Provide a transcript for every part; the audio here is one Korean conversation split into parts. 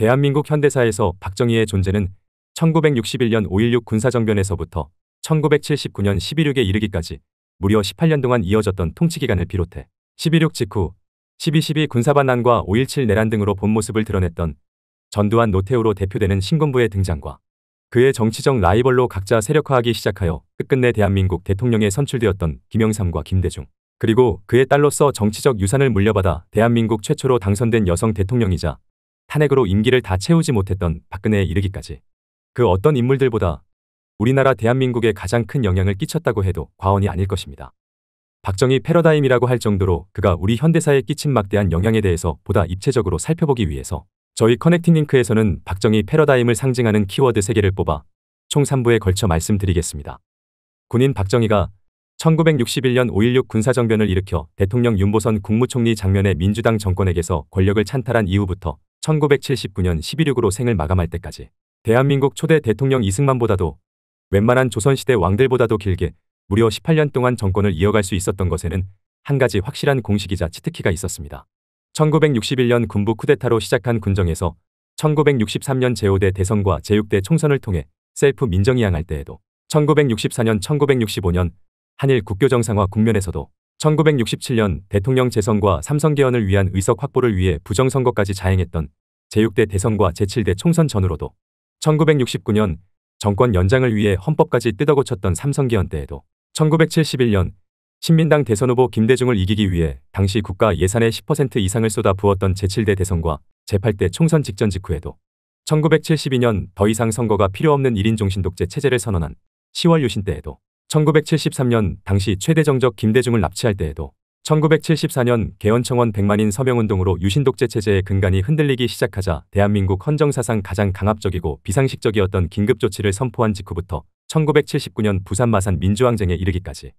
대한민국 현대사에서 박정희의 존재는 1961년 5.16 군사정변에서부터 1979년 11.6에 이르기까지 무려 18년 동안 이어졌던 통치기간을 비롯해 11.6 직후 12.12 군사반란과 5.17 내란 등으로 본 모습을 드러냈던 전두환 노태우로 대표되는 신군부의 등장과 그의 정치적 라이벌로 각자 세력화하기 시작하여 끝끝내 대한민국 대통령에 선출되었던 김영삼과 김대중 그리고 그의 딸로서 정치적 유산을 물려받아 대한민국 최초로 당선된 여성 대통령이자 탄핵으로 임기를 다 채우지 못했던 박근혜에 이르기까지 그 어떤 인물들보다 우리나라 대한민국에 가장 큰 영향을 끼쳤다고 해도 과언이 아닐 것입니다. 박정희 패러다임이라고 할 정도로 그가 우리 현대사에 끼친 막대한 영향에 대해서 보다 입체적으로 살펴보기 위해서 저희 커넥팅 링크에서는 박정희 패러다임을 상징하는 키워드 3개를 뽑아 총 3부에 걸쳐 말씀드리겠습니다. 군인 박정희가 1961년 5.16 군사정변을 일으켜 대통령 윤보선 국무총리 장면의 민주당 정권에게서 권력을 찬탈한 이후부터 1979년 11.6으로 생을 마감할 때까지 대한민국 초대 대통령 이승만보다도 웬만한 조선시대 왕들보다도 길게 무려 18년 동안 정권을 이어갈 수 있었던 것에는 한 가지 확실한 공식이자 치트키가 있었습니다. 1961년 군부 쿠데타로 시작한 군정에서 1963년 제5대 대선과 제6대 총선을 통해 셀프 민정이양할 때에도 1964년 1965년 한일 국교정상화 국면에서도 1967년 대통령 재선과 삼성 개헌을 위한 의석 확보를 위해 부정선거까지 자행했던 제6대 대선과 제7대 총선 전으로도 1969년 정권 연장을 위해 헌법까지 뜯어고쳤던 삼성 개헌 때에도 1971년 신민당 대선 후보 김대중을 이기기 위해 당시 국가 예산의 10% 이상을 쏟아 부었던 제7대 대선과 제8대 총선 직전 직후에도 1972년 더 이상 선거가 필요 없는 1인 종신독재 체제를 선언한 10월 유신 때에도 1973년 당시 최대정적 김대중을 납치할 때에도 1974년 개헌청원 100만인 서명운동으로 유신독재 체제의 근간이 흔들리기 시작하자 대한민국 헌정사상 가장 강압적이고 비상식적이었던 긴급조치를 선포한 직후부터 1979년 부산 마산 민주항쟁에 이르기까지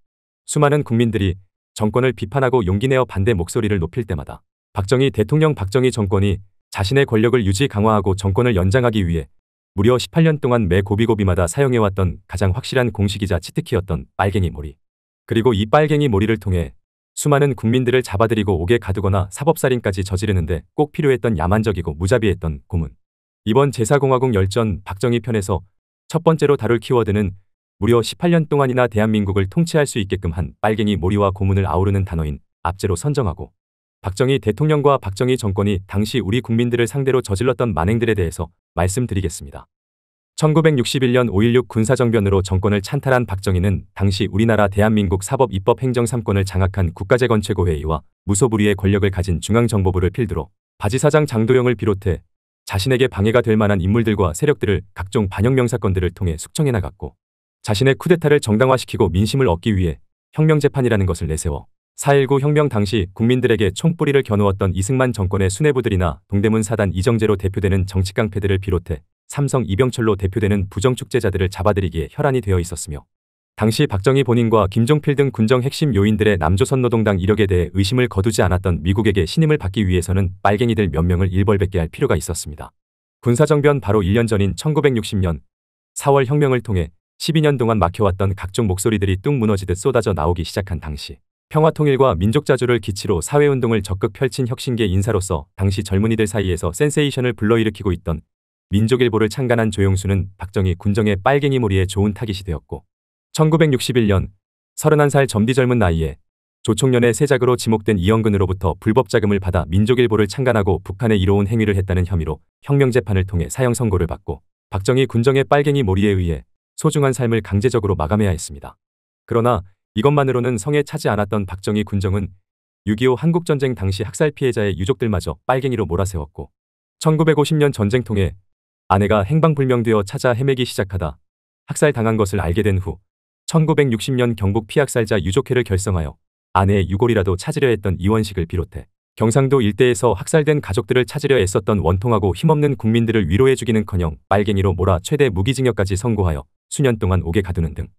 수많은 국민들이 정권을 비판하고 용기내어 반대 목소리를 높일 때마다 박정희 대통령 박정희 정권이 자신의 권력을 유지 강화하고 정권을 연장하기 위해 무려 18년 동안 매 고비고비마다 사용해왔던 가장 확실한 공식이자 치트키였던 빨갱이 몰리 그리고 이 빨갱이 몰리를 통해 수많은 국민들을 잡아들이고 옥에 가두거나 사법살인까지 저지르는데 꼭 필요했던 야만적이고 무자비했던 고문. 이번 제사공화국 열전 박정희 편에서 첫 번째로 다룰 키워드는 무려 18년 동안이나 대한민국을 통치할 수 있게끔 한 빨갱이 모리와 고문을 아우르는 단어인 압제로 선정하고 박정희 대통령과 박정희 정권이 당시 우리 국민들을 상대로 저질렀던 만행들에 대해서 말씀드리겠습니다. 1961년 5.16 군사정변으로 정권을 찬탈한 박정희는 당시 우리나라 대한민국 사법 입법 행정 3권을 장악한 국가재건최고회의와 무소불위의 권력을 가진 중앙정보부를 필두로 바지사장 장도영을 비롯해 자신에게 방해가 될 만한 인물들과 세력들을 각종 반영명사건들을 통해 숙청해 나갔고 자신의 쿠데타를 정당화시키고 민심을 얻기 위해 혁명재판이라는 것을 내세워 4.19 혁명 당시 국민들에게 총뿌리를 겨누었던 이승만 정권의 수뇌부들이나 동대문 사단 이정재로 대표되는 정치 깡패들을 비롯해 삼성 이병철로 대표되는 부정축제자들을 잡아들이기에 혈안이 되어 있었으며 당시 박정희 본인과 김종필 등 군정 핵심 요인들의 남조선 노동당 이력에 대해 의심을 거두지 않았던 미국에게 신임을 받기 위해서는 빨갱이들 몇 명을 일벌백계 할 필요가 있었습니다. 군사정변 바로 1년 전인 1960년 4월 혁명을 통해 12년 동안 막혀왔던 각종 목소리들이 뚝 무너지듯 쏟아져 나오기 시작한 당시 평화통일과 민족자주를 기치로 사회운동을 적극 펼친 혁신계 인사로서 당시 젊은이들 사이에서 센세이션을 불러일으키고 있던 민족일보를 창간한 조용수는 박정희 군정의 빨갱이 몰이에 좋은 타깃이 되었고 1961년 31살 점디 젊은 나이에 조총련의 세작으로 지목된 이영근으로부터 불법 자금을 받아 민족일보를 창간하고 북한에 이로운 행위를 했다는 혐의로 혁명재판을 통해 사형 선고를 받고 박정희 군정의 빨갱이 몰이에 의해 소중한 삶을 강제적으로 마감해야 했습니다. 그러나 이것만으로는 성에 차지 않았던 박정희 군정은 6.25 한국전쟁 당시 학살 피해자의 유족들마저 빨갱이로 몰아세웠고 1950년 전쟁 통해 아내가 행방불명되어 찾아 헤매기 시작하다 학살당한 것을 알게 된 후 1960년 경북 피학살자 유족회를 결성하여 아내의 유골이라도 찾으려 했던 이원식을 비롯해 경상도 일대에서 학살된 가족들을 찾으려 애썼던 원통하고 힘없는 국민들을 위로해 죽이는커녕 빨갱이로 몰아 최대 무기징역까지 선고하여 수년 동안 옥에 가두는 등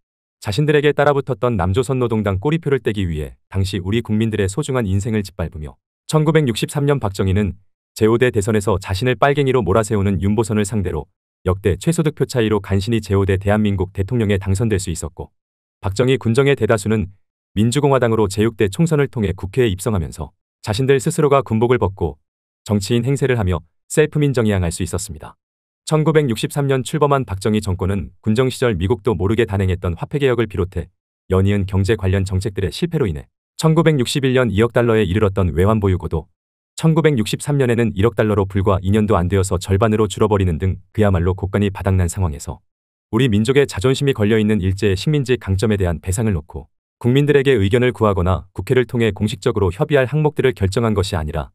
자신들에게 따라붙었던 남조선 노동당 꼬리표를 떼기 위해 당시 우리 국민들의 소중한 인생을 짓밟으며 1963년 박정희는 제5대 대선에서 자신을 빨갱이로 몰아세우는 윤보선을 상대로 역대 최소득표 차이로 간신히 제5대 대한민국 대통령에 당선될 수 있었고 박정희 군정의 대다수는 민주공화당으로 제6대 총선을 통해 국회에 입성하면서 자신들 스스로가 군복을 벗고 정치인 행세를 하며 셀프민정이항할 수 있었습니다. 1963년 출범한 박정희 정권은 군정 시절 미국도 모르게 단행했던 화폐개혁을 비롯해 연이은 경제 관련 정책들의 실패로 인해 1961년 2억 달러에 이르렀던 외환보유고도 1963년에는 1억 달러로 불과 2년도 안 되어서 절반으로 줄어버리는 등 그야말로 곳간이 바닥난 상황에서 우리 민족의 자존심이 걸려있는 일제의 식민지 강점에 대한 배상을 놓고 국민들에게 의견을 구하거나 국회를 통해 공식적으로 협의할 항목들을 결정한 것이 아니라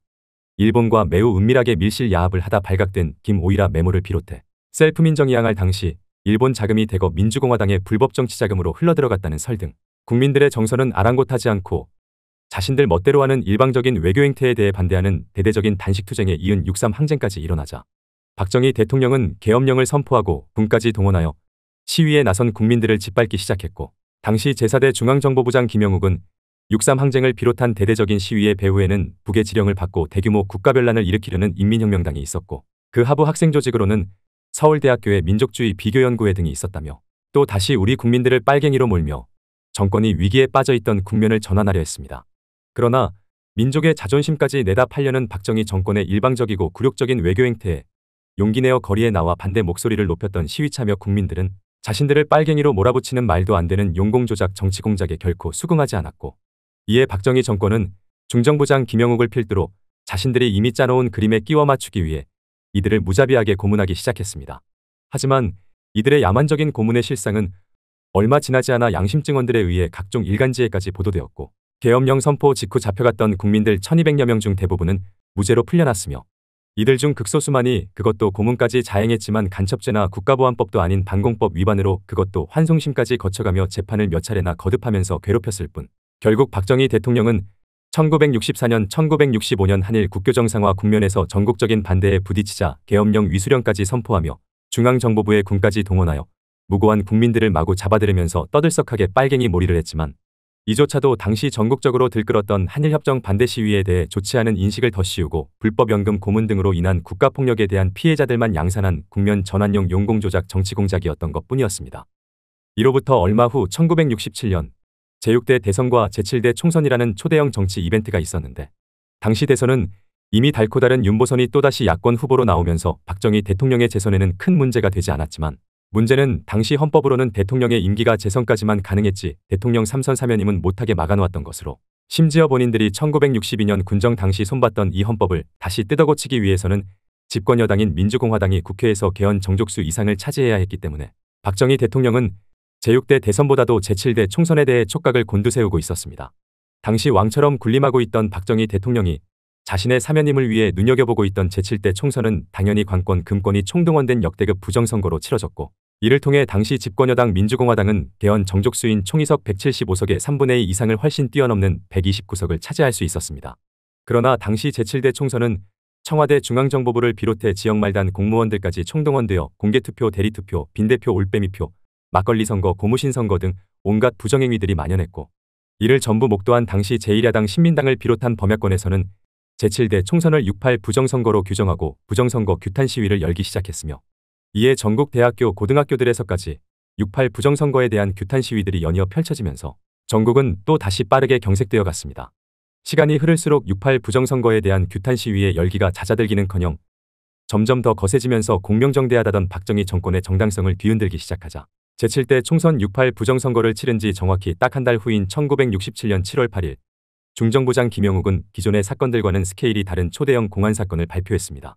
일본과 매우 은밀하게 밀실 야합을 하다 발각된 김오이라 메모를 비롯해 셀프민정이 항할 당시 일본 자금이 대거 민주공화당의 불법 정치 자금으로 흘러들어갔다는 설 등 국민들의 정서는 아랑곳하지 않고 자신들 멋대로 하는 일방적인 외교 행태에 대해 반대하는 대대적인 단식투쟁에 이은 6.3 항쟁까지 일어나자 박정희 대통령은 계엄령을 선포하고 군까지 동원하여 시위에 나선 국민들을 짓밟기 시작했고 당시 제4대 중앙정보부장 김영욱은 6.3 항쟁을 비롯한 대대적인 시위의 배후에는 북의 지령을 받고 대규모 국가별란을 일으키려는 인민혁명당이 있었고 그 하부 학생 조직으로는 서울대학교의 민족주의 비교연구회 등이 있었다며 또 다시 우리 국민들을 빨갱이로 몰며 정권이 위기에 빠져있던 국면을 전환하려 했습니다. 그러나 민족의 자존심까지 내다 팔려는 박정희 정권의 일방적이고 굴욕적인 외교 행태에 용기 내어 거리에 나와 반대 목소리를 높였던 시위 참여 국민들은 자신들을 빨갱이로 몰아붙이는 말도 안 되는 용공조작 정치 공작에 결코 수긍하지 않았고 이에 박정희 정권은 중정부장 김영욱을 필두로 자신들이 이미 짜놓은 그림에 끼워 맞추기 위해 이들을 무자비하게 고문하기 시작했습니다. 하지만 이들의 야만적인 고문의 실상은 얼마 지나지 않아 양심 증언들에 의해 각종 일간지에까지 보도되었고 계엄령 선포 직후 잡혀갔던 국민들 1200여 명 중 대부분은 무죄로 풀려났으며 이들 중 극소수만이 그것도 고문까지 자행했지만 간첩죄나 국가보안법도 아닌 반공법 위반으로 그것도 환송심까지 거쳐가며 재판을 몇 차례나 거듭하면서 괴롭혔을 뿐 결국 박정희 대통령은 1964년 1965년 한일 국교정상화 국면에서 전국적인 반대에 부딪히자 계엄령 위수령까지 선포하며 중앙정보부의 군까지 동원하여 무고한 국민들을 마구 잡아들으면서 떠들썩하게 빨갱이 몰이를 했지만 이조차도 당시 전국적으로 들끓었던 한일협정 반대 시위에 대해 좋지 않은 인식을 더 씌우고 불법연금 고문 등으로 인한 국가폭력에 대한 피해자들만 양산한 국면 전환용 용공조작 정치공작이었던 것뿐이었습니다. 이로부터 얼마 후 1967년 제6대 대선과 제7대 총선이라는 초대형 정치 이벤트가 있었는데 당시 대선은 이미 달코 다른 윤보선이 또다시 야권 후보로 나오면서 박정희 대통령의 재선에는 큰 문제가 되지 않았지만 문제는 당시 헌법으로는 대통령의 임기가 재선까지만 가능했지 대통령 3선 3면임은 못하게 막아놓았던 것으로 심지어 본인들이 1962년 군정 당시 손봤던 이 헌법을 다시 뜯어고치기 위해서는 집권 여당인 민주공화당이 국회에서 개헌 정족수 이상을 차지해야 했기 때문에 박정희 대통령은 제6대 대선보다도 제7대 총선에 대해 촉각을 곤두세우고 있었습니다. 당시 왕처럼 군림하고 있던 박정희 대통령이 자신의 사면임을 위해 눈여겨보고 있던 제7대 총선은 당연히 관권 금권이 총동원된 역대급 부정선거로 치러졌고 이를 통해 당시 집권여당 민주공화당은 개헌 정족수인 총의석 175석의 3분의 2 이상을 훨씬 뛰어넘는 129석을 차지할 수 있었습니다. 그러나 당시 제7대 총선은 청와대 중앙정보부를 비롯해 지역 말단 공무원들까지 총동원되어 공개투표, 대리투표, 빈대표, 올빼미표, 막걸리 선거, 고무신 선거 등 온갖 부정행위들이 만연했고 이를 전부 목도한 당시 제1야당 신민당을 비롯한 범야권에서는 제7대 총선을 68 부정선거로 규정하고 부정선거 규탄 시위를 열기 시작했으며 이에 전국 대학교 고등학교들에서까지 68 부정선거에 대한 규탄 시위들이 연이어 펼쳐지면서 전국은 또 다시 빠르게 경색되어 갔습니다. 시간이 흐를수록 68 부정선거에 대한 규탄 시위의 열기가 잦아들기는커녕 점점 더 거세지면서 공명정대하다던 박정희 정권의 정당성을 뒤흔들기 시작하자 제7대 총선 68 부정선거를 치른 지 정확히 딱 한 달 후인 1967년 7월 8일 중정부장 김영욱은 기존의 사건들과는 스케일이 다른 초대형 공안 사건을 발표했습니다.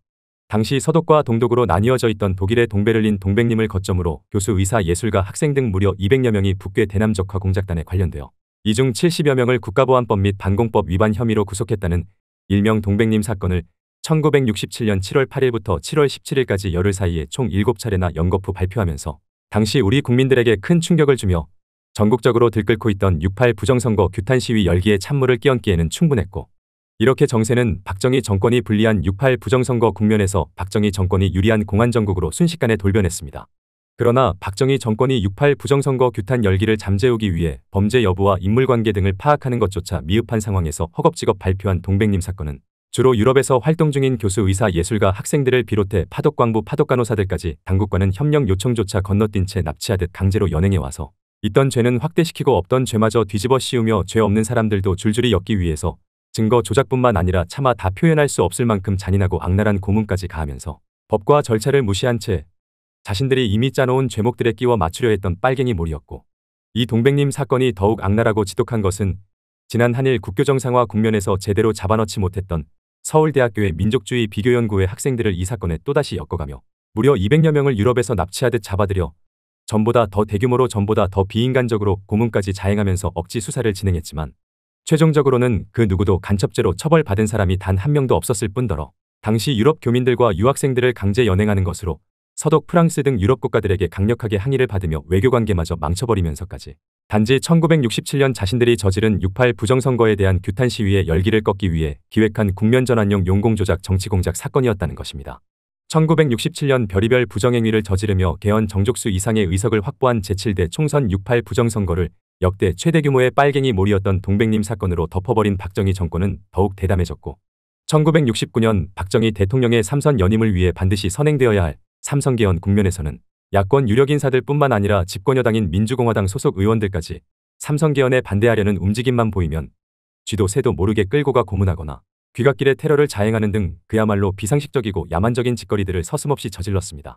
당시 서독과 동독으로 나뉘어져 있던 독일의 동베를린 동백님을 거점으로 교수, 의사, 예술가, 학생 등 무려 200여 명이 북괴 대남적화 공작단에 관련되어 이 중 70여 명을 국가보안법 및 반공법 위반 혐의로 구속했다는 일명 동백님 사건을 1967년 7월 8일부터 7월 17일까지 열흘 사이에 총 7차례나 연거푸 발표하면서 당시 우리 국민들에게 큰 충격을 주며 전국적으로 들끓고 있던 6.8 부정선거 규탄 시위 열기에 찬물을 끼얹기에는 충분했고 이렇게 정세는 박정희 정권이 불리한 6.8 부정선거 국면에서 박정희 정권이 유리한 공안정국으로 순식간에 돌변했습니다. 그러나 박정희 정권이 6.8 부정선거 규탄 열기를 잠재우기 위해 범죄 여부와 인물관계 등을 파악하는 것조차 미흡한 상황에서 허겁지겁 발표한 동백님 사건은 주로 유럽에서 활동 중인 교수 의사 예술가 학생들을 비롯해 파독광부 파독간호사들까지 당국과는 협력 요청조차 건너뛴 채 납치하듯 강제로 연행해 와서 있던 죄는 확대시키고 없던 죄마저 뒤집어 씌우며 죄 없는 사람들도 줄줄이 엮기 위해서 증거 조작뿐만 아니라 차마 다 표현할 수 없을 만큼 잔인하고 악랄한 고문까지 가하면서 법과 절차를 무시한 채 자신들이 이미 짜놓은 죄목들에 끼워 맞추려 했던 빨갱이 몰이었고 이 동백님 사건이 더욱 악랄하고 지독한 것은 지난 한일 국교정상화 국면에서 제대로 잡아넣지 못했던 서울대학교의 민족주의 비교연구회 학생들을 이 사건에 또다시 엮어가며 무려 200여 명을 유럽에서 납치하듯 잡아들여 전보다 더 대규모로 전보다 더 비인간적으로 고문까지 자행하면서 억지 수사를 진행했지만 최종적으로는 그 누구도 간첩죄로 처벌받은 사람이 단 한 명도 없었을 뿐더러 당시 유럽 교민들과 유학생들을 강제 연행하는 것으로 서독 프랑스 등 유럽 국가들에게 강력하게 항의를 받으며 외교관계마저 망쳐버리면서까지 단지 1967년 자신들이 저지른 68 부정선거에 대한 규탄 시위의 열기를 꺾기 위해 기획한 국면전환용 용공조작 정치공작 사건이었다는 것입니다. 1967년 별의별 부정행위를 저지르며 개헌 정족수 이상의 의석을 확보한 제7대 총선 68 부정선거를 역대 최대 규모의 빨갱이 몰이었던 동백님 사건으로 덮어버린 박정희 정권은 더욱 대담해졌고 1969년 박정희 대통령의 삼선 연임을 위해 반드시 선행되어야 할삼성개헌 국면에서는 야권 유력 인사들뿐만 아니라 집권여당인 민주공화당 소속 의원들까지 삼성 계헌에 반대하려는 움직임만 보이면 쥐도 새도 모르게 끌고 가 고문하거나 귀갓길에 테러를 자행하는 등 그야말로 비상식적이고 야만적인 짓거리들을 서슴없이 저질렀습니다.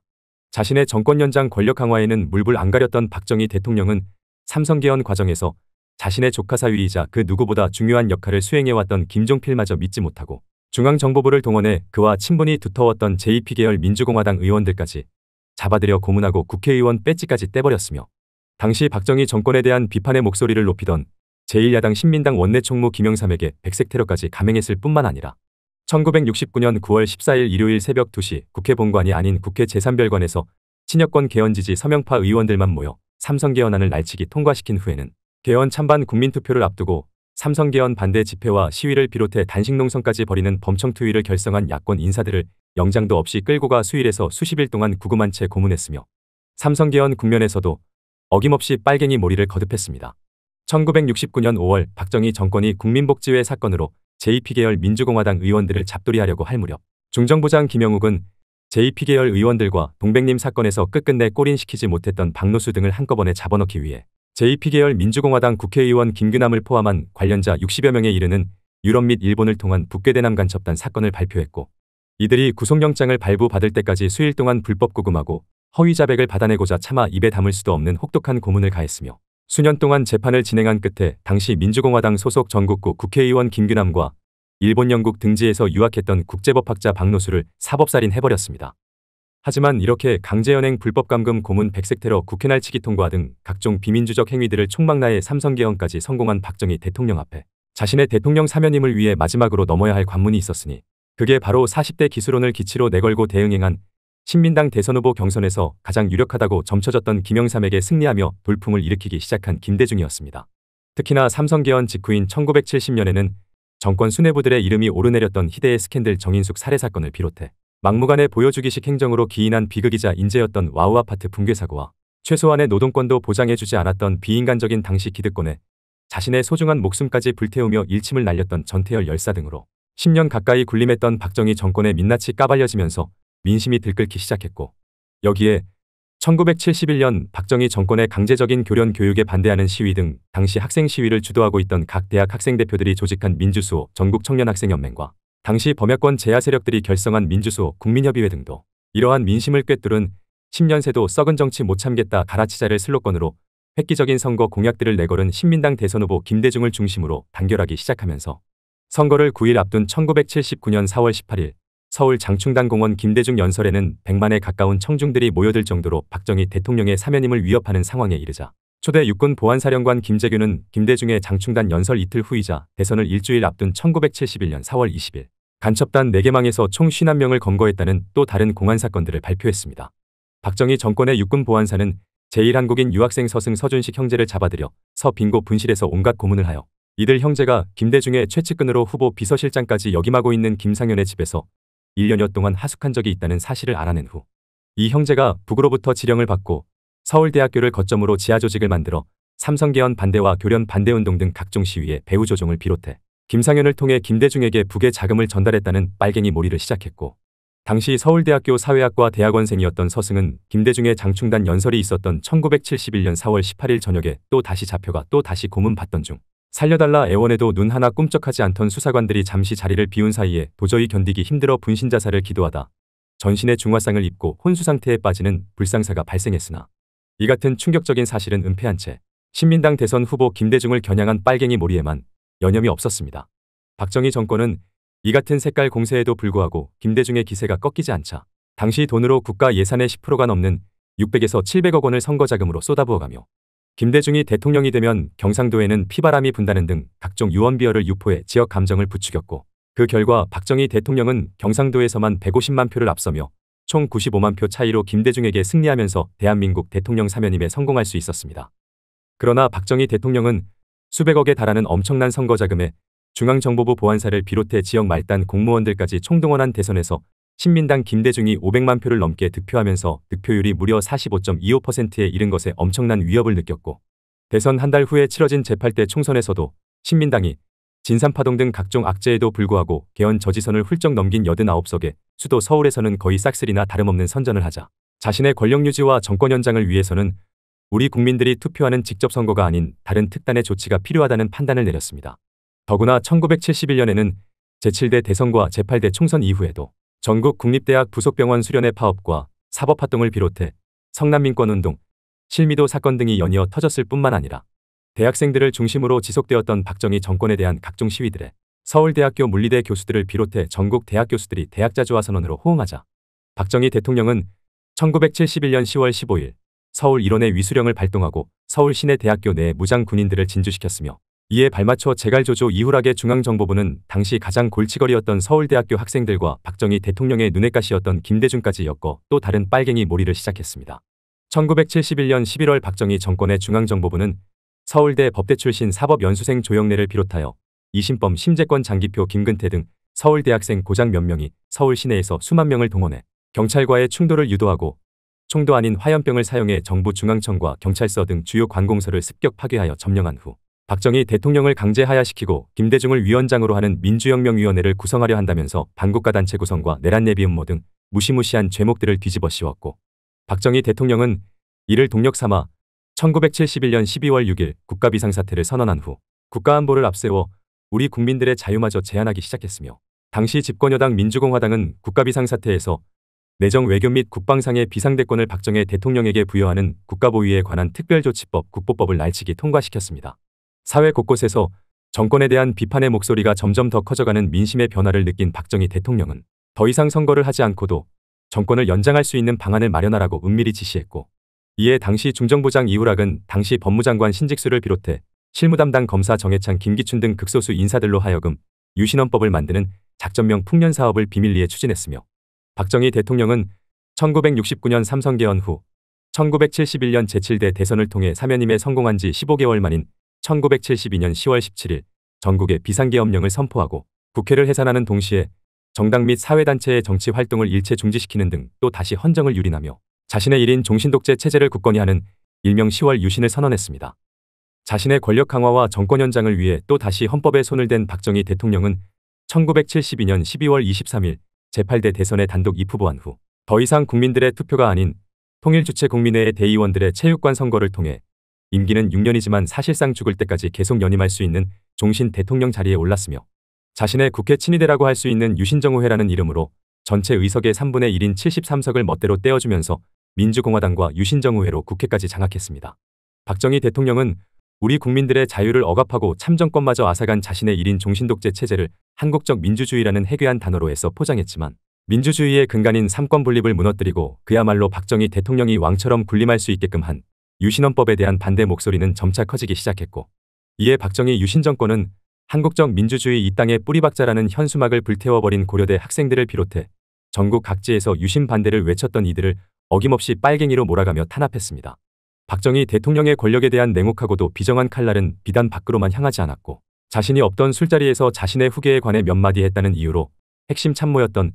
자신의 정권 연장 권력 강화에는 물불 안 가렸던 박정희 대통령은 삼성 계헌 과정에서 자신의 조카 사위이자 그 누구보다 중요한 역할을 수행해왔던 김종필마저 믿지 못하고 중앙정보부를 동원해 그와 친분이 두터웠던 j p 계열 민주공화당 의원들까지 잡아들여 고문하고 국회의원 배지까지 떼버렸으며 당시 박정희 정권에 대한 비판의 목소리를 높이던 제1야당 신민당 원내총무 김영삼에게 백색 테러까지 감행했을 뿐만 아니라 1969년 9월 14일 일요일 새벽 2시 국회 본관이 아닌 국회 제3별관에서 친여권 개헌 지지 서명파 의원들만 모여 삼성 개헌안을 날치기 통과시킨 후에는 개헌 찬반 국민투표를 앞두고 삼성계헌 반대 집회와 시위를 비롯해 단식농성까지 벌이는 범청투위를 결성한 야권 인사들을 영장도 없이 끌고 가 수일에서 수십일 동안 구금한 채 고문했으며 삼성계헌 국면에서도 어김없이 빨갱이 몰이를 거듭했습니다. 1969년 5월 박정희 정권이 국민복지회 사건으로 JP계열 민주공화당 의원들을 잡돌이하려고 할 무렵 중정부장 김영욱은 JP계열 의원들과 동백님 사건에서 끝끝내 꼬린시키지 못했던 박노수 등을 한꺼번에 잡아넣기 위해 JP계열 민주공화당 국회의원 김규남을 포함한 관련자 60여 명에 이르는 유럽 및 일본을 통한 북괴대남 간첩단 사건을 발표했고 이들이 구속영장을 발부받을 때까지 수일 동안 불법 구금하고 허위 자백을 받아내고자 차마 입에 담을 수도 없는 혹독한 고문을 가했으며 수년 동안 재판을 진행한 끝에 당시 민주공화당 소속 전국구 국회의원 김규남과 일본 영국 등지에서 유학했던 국제법학자 박노수를 사법살인해버렸습니다. 하지만 이렇게 강제연행 불법감금 고문 백색 테러 국회 날치기 통과 등 각종 비민주적 행위들을 총망라해 삼성 계헌까지 성공한 박정희 대통령 앞에 자신의 대통령 사면임을 위해 마지막으로 넘어야 할 관문이 있었으니 그게 바로 40대 기술론을 기치로 내걸고 대응행한 신민당 대선 후보 경선에서 가장 유력하다고 점쳐졌던 김영삼에게 승리하며 돌풍을 일으키기 시작한 김대중이었습니다. 특히나 삼성 계헌 직후인 1970년에는 정권 순회부들의 이름이 오르내렸던 희대의 스캔들 정인숙 살해 사건을 비롯해 막무가내 보여주기식 행정으로 기인한 비극이자 인재였던 와우 아파트 붕괴 사고와 최소한의 노동권도 보장해주지 않았던 비인간적인 당시 기득권에 자신의 소중한 목숨까지 불태우며 일침을 날렸던 전태열 열사 등으로 10년 가까이 군림했던 박정희 정권의 민낯이 까발려지면서 민심이 들끓기 시작했고 여기에 1971년 박정희 정권의 강제적인 교련 교육에 반대하는 시위 등 당시 학생 시위를 주도하고 있던 각 대학 학생 대표들이 조직한 민주수호 전국 청년학생연맹과 당시 범야권 제야 세력들이 결성한 민주수, 국민협의회 등도 이러한 민심을 꿰뚫은 10년새도 썩은 정치 못 참겠다 가라치자를 슬로건으로 획기적인 선거 공약들을 내걸은 신민당 대선 후보 김대중을 중심으로 단결하기 시작하면서 선거를 9일 앞둔 1979년 4월 18일 서울 장충당 공원 김대중 연설에는 100만에 가까운 청중들이 모여들 정도로 박정희 대통령의 사면임을 위협하는 상황에 이르자 초대 육군 보안사령관 김재균은 김대중의 장충단 연설 이틀 후이자 대선을 일주일 앞둔 1971년 4월 20일 간첩단 4개망에서 총 51명을 검거했다는 또 다른 공안 사건들을 발표했습니다. 박정희 정권의 육군 보안사는 제1한국인 유학생 서승 서준식 형제를 잡아들여 서빙고 분실에서 온갖 고문을 하여 이들 형제가 김대중의 최측근으로 후보 비서실장까지 역임하고 있는 김상현의 집에서 1년여 동안 하숙한 적이 있다는 사실을 알아낸 후 이 형제가 북으로부터 지령을 받고 서울대학교를 거점으로 지하조직을 만들어 삼성계헌 반대와 교련 반대운동 등 각종 시위에 배후조종을 비롯해 김상현을 통해 김대중에게 북의 자금을 전달했다는 빨갱이 몰이를 시작했고 당시 서울대학교 사회학과 대학원생이었던 서승은 김대중의 장충단 연설이 있었던 1971년 4월 18일 저녁에 또 다시 잡혀가 또 다시 고문받던 중 살려달라 애원에도 눈 하나 꿈쩍하지 않던 수사관들이 잠시 자리를 비운 사이에 도저히 견디기 힘들어 분신 자살을 기도하다 전신의 중화상을 입고 혼수 상태에 빠지는 불상사가 발생했으나 이 같은 충격적인 사실은 은폐한 채 신민당 대선 후보 김대중을 겨냥한 빨갱이 몰이에만 여념이 없었습니다. 박정희 정권은 이 같은 색깔 공세에도 불구하고 김대중의 기세가 꺾이지 않자 당시 돈으로 국가 예산의 10%가 넘는 600에서 700억 원을 선거자금으로 쏟아부어가며 김대중이 대통령이 되면 경상도에는 피바람이 분다는 등 각종 유언비어를 유포해 지역 감정을 부추겼고 그 결과 박정희 대통령은 경상도에서만 150만 표를 앞서며 총 95만 표 차이로 김대중에게 승리하면서 대한민국 대통령 사면임에 성공할 수 있었습니다. 그러나 박정희 대통령은 수백억에 달하는 엄청난 선거 자금에 중앙정보부 보안사를 비롯해 지역 말단 공무원들까지 총동원한 대선에서 신민당 김대중이 500만 표를 넘게 득표하면서 득표율이 무려 45.25%에 이른 것에 엄청난 위협을 느꼈고 대선 한 달 후에 치러진 제8대 총선에서도 신민당이 진산파동 등 각종 악재에도 불구하고 개헌 저지선을 훌쩍 넘긴 89석에 수도 서울에서는 거의 싹쓸이나 다름없는 선전을 하자 자신의 권력 유지와 정권 연장을 위해서는 우리 국민들이 투표하는 직접 선거가 아닌 다른 특단의 조치가 필요하다는 판단을 내렸습니다. 더구나 1971년에는 제7대 대선과 제8대 총선 이후에도 전국 국립대학 부속병원 수련회 파업과 사법활동을 비롯해 성남민권운동, 실미도 사건 등이 연이어 터졌을 뿐만 아니라 대학생들을 중심으로 지속되었던 박정희 정권에 대한 각종 시위들에 서울대학교 물리대 교수들을 비롯해 전국 대학 교수들이 대학자조화 선언으로 호응하자 박정희 대통령은 1971년 10월 15일 서울 일원의 위수령을 발동하고 서울 시내 대학교 내 무장 군인들을 진주시켰으며 이에 발맞춰 재갈조조 이후락의 중앙정보부는 당시 가장 골치거리였던 서울대학교 학생들과 박정희 대통령의 눈엣가시였던 김대중까지 엮어 또 다른 빨갱이 몰이를 시작했습니다. 1971년 11월 박정희 정권의 중앙정보부는 서울대 법대 출신 사법연수생 조영래를 비롯하여 이신범 심재권 장기표 김근태 등 서울대학생 고장몇 명이 서울 시내에서 수만 명을 동원해 경찰과의 충돌을 유도하고 총도 아닌 화염병을 사용해 정부 중앙청과 경찰서 등 주요 관공서를 습격 파괴하여 점령한 후 박정희 대통령을 강제 하야시키고 김대중을 위원장으로 하는 민주혁명위원회를 구성하려 한다면서 반국가 단체 구성과 내란내비 음모 등 무시무시한 죄목들을 뒤집어 씌웠고 박정희 대통령은 이를 동력 삼아 1971년 12월 6일 국가비상사태를 선언한 후 국가안보를 앞세워 우리 국민들의 자유마저 제한하기 시작했으며 당시 집권여당 민주공화당은 국가비상사태에서 내정 외교 및 국방상의 비상대권을 박정희 대통령에게 부여하는 국가보위에 관한 특별조치법 국보법을 날치기 통과시켰습니다. 사회 곳곳에서 정권에 대한 비판의 목소리가 점점 더 커져가는 민심의 변화를 느낀 박정희 대통령은 더 이상 선거를 하지 않고도 정권을 연장할 수 있는 방안을 마련하라고 은밀히 지시했고 이에 당시 중정부장 이우락은 당시 법무장관 신직수를 비롯해 실무담당 검사 정해찬 김기춘 등 극소수 인사들로 하여금 유신헌법을 만드는 작전명 풍년사업을 비밀리에 추진했으며 박정희 대통령은 1969년 삼성 개헌 후 1971년 제7대 대선을 통해 사면임에 성공한 지 15개월 만인 1972년 10월 17일 전국에 비상계엄령을 선포하고 국회를 해산하는 동시에 정당 및 사회단체의 정치 활동을 일체 중지시키는 등 또 다시 헌정을 유린하며 자신의 일인 종신독재 체제를 굳건히 하는 일명 10월 유신을 선언했습니다. 자신의 권력 강화와 정권 연장을 위해 또 다시 헌법에 손을 댄 박정희 대통령은 1972년 12월 23일 제8대 대선에 단독 입후보한 후 더 이상 국민들의 투표가 아닌 통일주체 국민회의 대의원들의 체육관 선거를 통해 임기는 6년이지만 사실상 죽을 때까지 계속 연임할 수 있는 종신 대통령 자리에 올랐으며 자신의 국회 친위대라고 할 수 있는 유신정우회라는 이름으로 전체 의석의 3분의 1인 73석을 멋대로 떼어주면서 민주공화당과 유신정우회로 국회까지 장악했습니다. 박정희 대통령은 우리 국민들의 자유를 억압하고 참정권마저 앗아간 자신의 일인 종신독재 체제를 한국적 민주주의라는 해괴한 단어로 해서 포장했지만 민주주의의 근간인 삼권분립을 무너뜨리고 그야말로 박정희 대통령이 왕처럼 군림할 수 있게끔 한 유신헌법에 대한 반대 목소리는 점차 커지기 시작했고 이에 박정희 유신정권은 한국적 민주주의 이 땅의 뿌리박자라는 현수막을 불태워버린 고려대 학생들을 비롯해 전국 각지에서 유신 반대를 외쳤던 이들을 어김없이 빨갱이로 몰아가며 탄압했습니다. 박정희 대통령의 권력에 대한 냉혹하고도 비정한 칼날은 비단 밖으로만 향하지 않았고 자신이 없던 술자리에서 자신의 후계에 관해 몇 마디 했다는 이유로 핵심 참모였던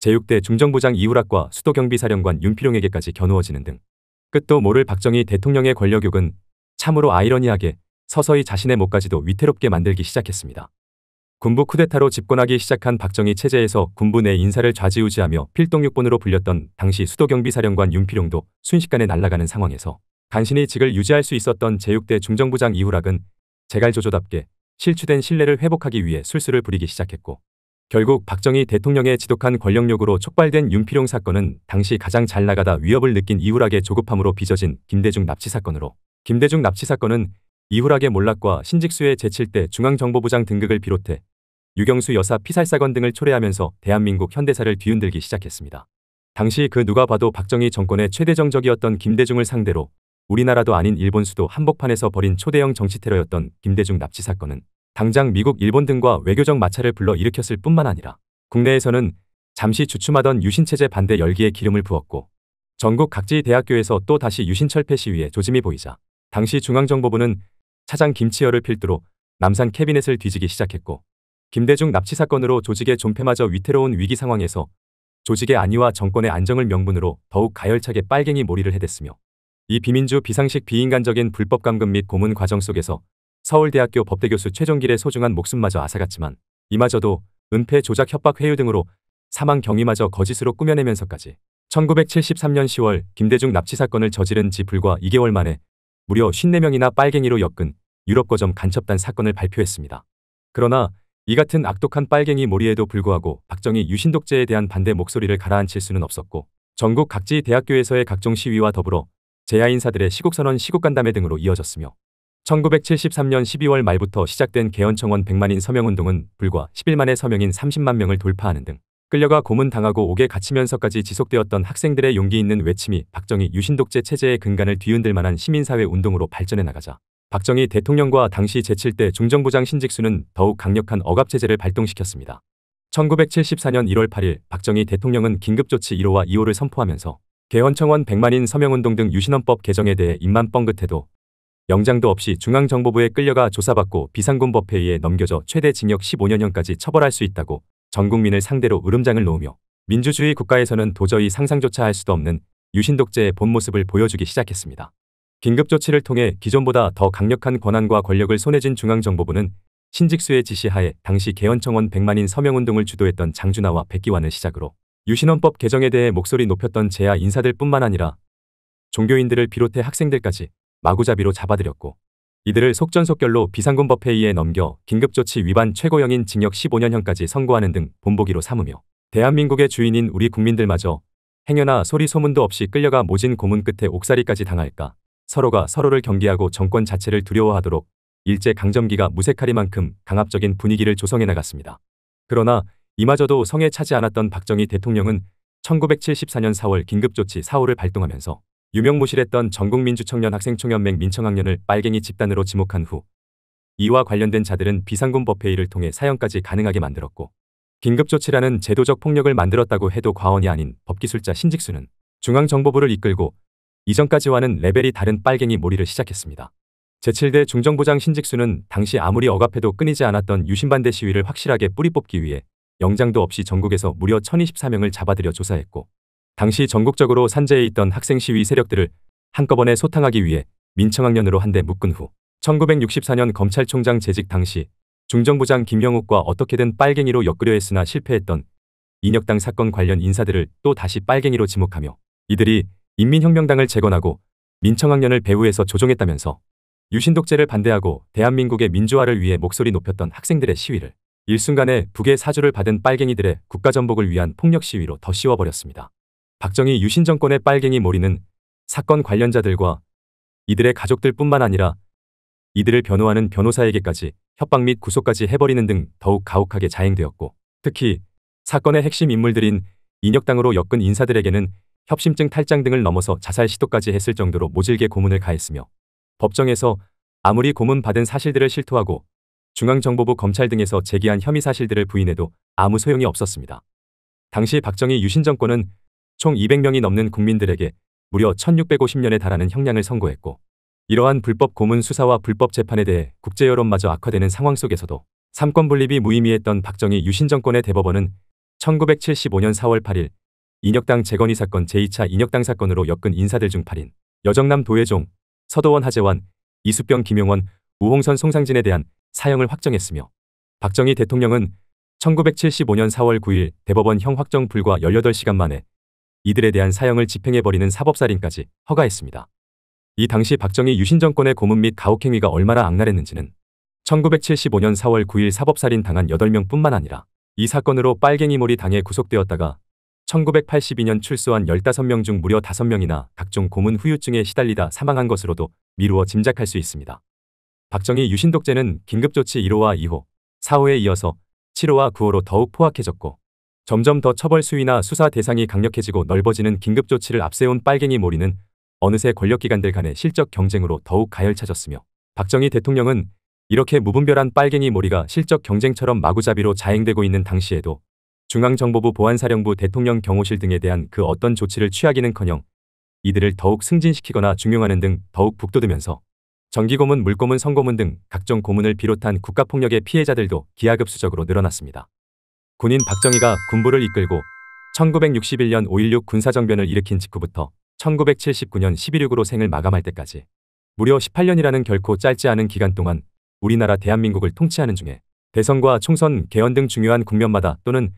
제6대 중정부장 이우락과 수도경비사령관 윤필용에게까지 겨누어지는 등 끝도 모를 박정희 대통령의 권력욕은 참으로 아이러니하게 서서히 자신의 몫까지도 위태롭게 만들기 시작했습니다. 군부 쿠데타로 집권하기 시작한 박정희 체제에서 군부 내 인사를 좌지우지하며 필동육본으로 불렸던 당시 수도경비사령관 윤필용도 순식간에 날아가는 상황에서 간신히 직을 유지할 수 있었던 제6대 중정부장 이후락은 재갈조조답게 실추된 신뢰를 회복하기 위해 술수를 부리기 시작했고 결국 박정희 대통령의 지독한 권력력으로 촉발된 윤필용 사건은 당시 가장 잘 나가다 위협을 느낀 이후락의 조급함으로 빚어진 김대중 납치 사건으로 김대중 납치 사건은 이후락의 몰락과 신직수의 제7대 중앙정보부장 등극을 비롯해 유경수 여사 피살 사건 등을 초래하면서 대한민국 현대사를 뒤흔들기 시작했습니다. 당시 그 누가 봐도 박정희 정권의 최대 정적이었던 김대중을 상대로 우리나라도 아닌 일본 수도 한복판에서 벌인 초대형 정치 테러였던 김대중 납치 사건은 당장 미국, 일본 등과 외교적 마찰을 불러 일으켰을 뿐만 아니라 국내에서는 잠시 주춤하던 유신체제 반대 열기에 기름을 부었고 전국 각지 대학교에서 또 다시 유신철폐 시위에 조짐이 보이자 당시 중앙정보부는 차장 김치열을 필두로 남산 캐비넷을 뒤지기 시작했고 김대중 납치 사건으로 조직의 존폐마저 위태로운 위기 상황에서 조직의 안위와 정권의 안정을 명분으로 더욱 가열차게 빨갱이 몰이를 해댔으며 이 비민주 비상식 비인간적인 불법 감금 및 고문 과정 속에서 서울대학교 법대교수 최종길의 소중한 목숨마저 앗아갔지만 이마저도 은폐 조작 협박 회유 등으로 사망 경위마저 거짓으로 꾸며내면서까지 1973년 10월 김대중 납치 사건을 저지른 지 불과 2개월 만에 무려 54명이나 빨갱이로 엮은 유럽 거점 간첩단 사건을 발표했습니다. 그러나 이 같은 악독한 빨갱이 몰이에도 불구하고 박정희 유신독재에 대한 반대 목소리를 가라앉힐 수는 없었고 전국 각지 대학교에서의 각종 시위와 더불어 재야 인사들의 시국선언 시국간담회 등으로 이어졌으며 1973년 12월 말부터 시작된 개헌청원 100만인 서명운동은 불과 10일 만에 서명인 30만 명을 돌파하는 등 끌려가 고문당하고 옥에 갇히면서까지 지속되었던 학생들의 용기 있는 외침이 박정희 유신독재 체제의 근간을 뒤흔들 만한 시민사회 운동으로 발전해 나가자 박정희 대통령과 당시 제7대 중정부장 신직수는 더욱 강력한 억압체제를 발동시켰습니다. 1974년 1월 8일 박정희 대통령은 긴급조치 1호와 2호를 선포하면서 개헌청원 100만인 서명운동 등 유신헌법 개정에 대해 입만 뻥긋해도 영장도 없이 중앙정보부에 끌려가 조사받고 비상군법회의에 넘겨져 최대 징역 15년형까지 처벌할 수 있다고 전 국민을 상대로 으름장을 놓으며 민주주의 국가에서는 도저히 상상조차 할 수도 없는 유신독재의 본 모습을 보여주기 시작했습니다. 긴급조치를 통해 기존보다 더 강력한 권한과 권력을 손에 진 중앙정보부는 신직수의 지시하에 당시 개헌청원 100만인 서명운동을 주도했던 장준하와 백기환을 시작으로 유신헌법 개정에 대해 목소리 높였던 재야 인사들 뿐만 아니라 종교인들을 비롯해 학생들까지 마구잡이로 잡아들였고 이들을 속전속결로 비상군법회의에 넘겨 긴급조치 위반 최고형인 징역 15년형까지 선고하는 등 본보기로 삼으며 대한민국의 주인인 우리 국민들마저 행여나 소리 소문도 없이 끌려가 모진 고문 끝에 옥살이까지 당할까 서로가 서로를 경계하고 정권 자체를 두려워하도록 일제강점기가 무색하리만큼 강압적인 분위기를 조성해 나갔습니다. 그러나 이마저도 성에 차지 않았던 박정희 대통령은 1974년 4월 긴급조치 4호를 발동하면서 유명무실했던 전국민주청년 학생총연맹 민청학년을 빨갱이 집단으로 지목한 후 이와 관련된 자들은 비상군 법회의를 통해 사형까지 가능하게 만들었고 긴급조치라는 제도적 폭력을 만들었다고 해도 과언이 아닌 법기술자 신직수는 중앙정보부를 이끌고 이전까지와는 레벨이 다른 빨갱이 몰이를 시작했습니다. 제7대 중정부장 신직수는 당시 아무리 억압해도 끊이지 않았던 유신반대 시위를 확실하게 뿌리 뽑기 위해 영장도 없이 전국에서 무려 1024명을 잡아들여 조사했고 당시 전국적으로 산재해 있던 학생 시위 세력들을 한꺼번에 소탕하기 위해 민청학년으로 한 대 묶은 후 1964년 검찰총장 재직 당시 중정부장 김영욱과 어떻게든 빨갱이로 엮으려 했으나 실패했던 인혁당 사건 관련 인사들을 또 다시 빨갱이로 지목하며 이들이 인민혁명당을 재건하고 민청학년을 배후에서 조종했다면서 유신독재를 반대하고 대한민국의 민주화를 위해 목소리 높였던 학생들의 시위를 일순간에 북의 사주를 받은 빨갱이들의 국가전복을 위한 폭력 시위로 더씌워버렸습니다 박정희 유신 정권의 빨갱이 몰이는 사건 관련자들과 이들의 가족들뿐만 아니라 이들을 변호하는 변호사에게까지 협박 및 구속까지 해버리는 등 더욱 가혹하게 자행되었고 특히 사건의 핵심 인물들인 인혁당으로 엮은 인사들에게는 협심증 탈장 등을 넘어서 자살 시도까지 했을 정도로 모질게 고문을 가했으며 법정에서 아무리 고문받은 사실들을 실토하고 중앙정보부 검찰 등에서 제기한 혐의 사실들을 부인해도 아무 소용이 없었습니다. 당시 박정희 유신 정권은 총 200명이 넘는 국민들에게 무려 1650년에 달하는 형량을 선고했고 이러한 불법 고문 수사와 불법 재판에 대해 국제 여론마저 악화되는 상황 속에서도 삼권 분립이 무의미했던 박정희 유신 정권의 대법원은 1975년 4월 8일 인혁당 재건희 사건 제2차 인혁당 사건으로 엮은 인사들 중 8인 여정남 도예종, 서도원 하재환, 이수병 김용원, 우홍선 송상진에 대한 사형을 확정했으며 박정희 대통령은 1975년 4월 9일 대법원 형 확정 불과 18시간 만에 이들에 대한 사형을 집행해버리는 사법살인까지 허가했습니다. 이 당시 박정희 유신정권의 고문 및 가혹행위가 얼마나 악랄했는지는 1975년 4월 9일 사법살인 당한 8명뿐만 아니라 이 사건으로 빨갱이몰이 당해 구속되었다가 1982년 출소한 15명 중 무려 5명이나 각종 고문 후유증에 시달리다 사망한 것으로도 미루어 짐작할 수 있습니다. 박정희 유신독재는 긴급조치 1호와 2호, 4호에 이어서 7호와 9호로 더욱 포악해졌고 점점 더 처벌 수위나 수사 대상이 강력해지고 넓어지는 긴급조치를 앞세운 빨갱이 몰이는 어느새 권력기관들 간의 실적 경쟁으로 더욱 가열차졌으며 박정희 대통령은 이렇게 무분별한 빨갱이 몰이가 실적 경쟁처럼 마구잡이로 자행되고 있는 당시에도 중앙정보부 보안사령부 대통령 경호실 등에 대한 그 어떤 조치를 취하기는커녕 이들을 더욱 승진시키거나 중용하는 등 더욱 북돋으면서 전기고문, 물고문, 성고문 등 각종 고문을 비롯한 국가폭력의 피해자들도 기하급수적으로 늘어났습니다. 군인 박정희가 군부를 이끌고 1961년 5.16 군사정변을 일으킨 직후부터 1979년 11.6으로 생을 마감할 때까지 무려 18년이라는 결코 짧지 않은 기간 동안 우리나라 대한민국을 통치하는 중에 대선과 총선, 개헌 등 중요한 국면마다 또는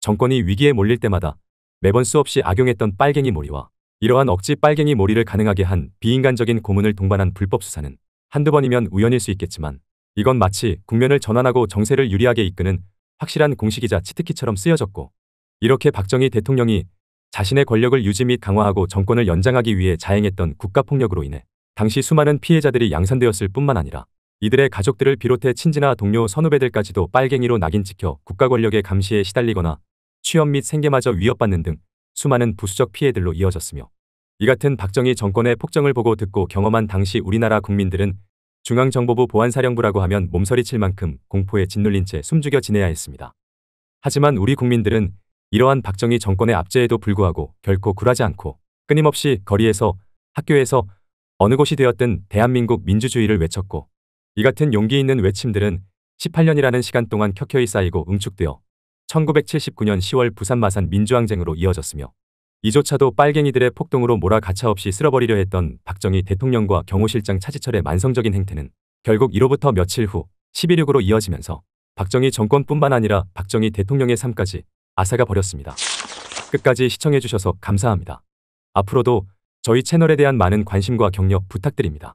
정권이 위기에 몰릴 때마다 매번 수없이 악용했던 빨갱이 몰이와 이러한 억지 빨갱이 몰이를 가능하게 한 비인간적인 고문을 동반한 불법 수사는 한두 번이면 우연일 수 있겠지만 이건 마치 국면을 전환하고 정세를 유리하게 이끄는 확실한 공식이자 치트키처럼 쓰여졌고 이렇게 박정희 대통령이 자신의 권력을 유지 및 강화하고 정권을 연장하기 위해 자행했던 국가폭력으로 인해 당시 수많은 피해자들이 양산되었을 뿐만 아니라 이들의 가족들을 비롯해 친지나 동료 선후배들까지도 빨갱이로 낙인 찍혀 국가 권력의 감시에 시달리거나 취업 및 생계마저 위협받는 등 수많은 부수적 피해들로 이어졌으며 이 같은 박정희 정권의 폭정을 보고 듣고 경험한 당시 우리나라 국민들은 중앙정보부 보안사령부라고 하면 몸서리 칠 만큼 공포에 짓눌린 채 숨죽여 지내야 했습니다. 하지만 우리 국민들은 이러한 박정희 정권의 압제에도 불구하고 결코 굴하지 않고 끊임없이 거리에서 학교에서 어느 곳이 되었든 대한민국 민주주의를 외쳤고 이 같은 용기 있는 외침들은 18년이라는 시간 동안 켜켜이 쌓이고 응축되어 1979년 10월 부산 마산 민주항쟁으로 이어졌으며 이조차도 빨갱이들의 폭동으로 몰아 가차없이 쓸어버리려 했던 박정희 대통령과 경호실장 차지철의 만성적인 행태는 결국 이로부터 며칠 후 11.6으로 이어지면서 박정희 정권뿐만 아니라 박정희 대통령의 삶까지 아사가 버렸습니다. 끝까지 시청해주셔서 감사합니다. 앞으로도 저희 채널에 대한 많은 관심과 격려 부탁드립니다.